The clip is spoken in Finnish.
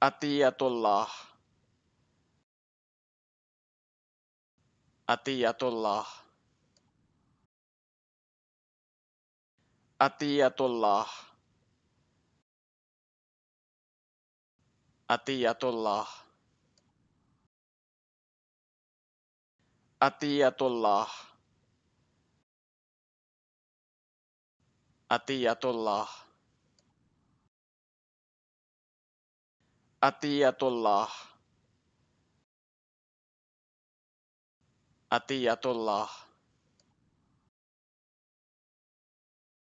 Atiatullah. Atiatullah. Atiatullah. Atiatullah. Atiatullah. Atiatullah. Atiatullah. Atiatullah. Atiatullah.